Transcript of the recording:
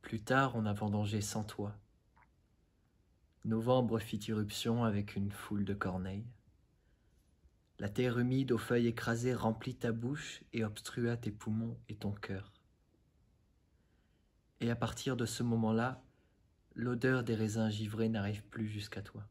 Plus tard, on a vendangé sans toi. Novembre fit irruption avec une foule de corneilles. La terre humide aux feuilles écrasées remplit ta bouche et obstrua tes poumons et ton cœur. Et à partir de ce moment-là, l'odeur des raisins givrés n'arrive plus jusqu'à toi.